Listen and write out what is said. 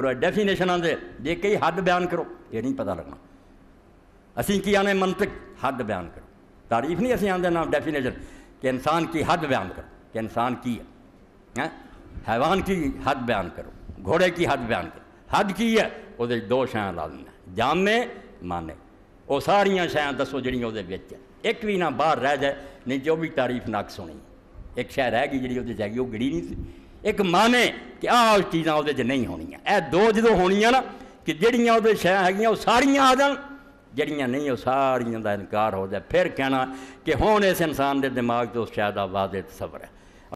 ਕਰੋ ਡੈਫੀਨੇਸ਼ਨਾਂ जे ਜੇ हद बयान करो ਕਰੋ ਇਹ ਨਹੀਂ ਪਤਾ ਲੱਗਣਾ ਅਸੀਂ ਕੀ ਆਨੇ ਮੰਤਕ ਹੱਦ ਬਿਆਨ तारीफ नहीं असी आंदे नाम डेफिनेशन कि इंसान की हद बयान करो कि इंसान की है हैं हैवान की हद बयान करो घोड़े की हद बयान करो हद की है वो दो शैं ला दें जामे माने वो सारिया शैं दसो जी वो एक भी ना बहर रह जाए नहीं जो भी तारीफ नाक सुनी एक शह रह गई जी वो गिड़ी नहीं सी ਇੱਕ ਮਾਨੇ ਕਿ ਆਹ ਚੀਜ਼ਾਂ ਉਹਦੇ 'ਚ ਨਹੀਂ ਹੋਣੀਆਂ ਇਹ ਦੋ ਜਦੋਂ ਹੋਣੀਆਂ ਨਾ ਕਿ ਜਿਹੜੀਆਂ ਉਹਦੇ ਸ਼ੈ ਹੈਗੀਆਂ ਉਹ ਸਾਰੀਆਂ ਆ ਜਾਣ ਜਿਹੜੀਆਂ ਨਹੀਂ ਉਹ ਸਾਰੀਆਂ ਦਾ ਇਨਕਾਰ ਹੋ ਜਾਏ ਫਿਰ ਕਹਿਣਾ ਕਿ ਹੁਣ ਇਸ ਇਨਸਾਨ ਦੇ ਦਿਮਾਗ ਤੋਂ ਸ਼ਾਇਦ ਆਵਾਜ਼ ਸਬਰ ਹੈ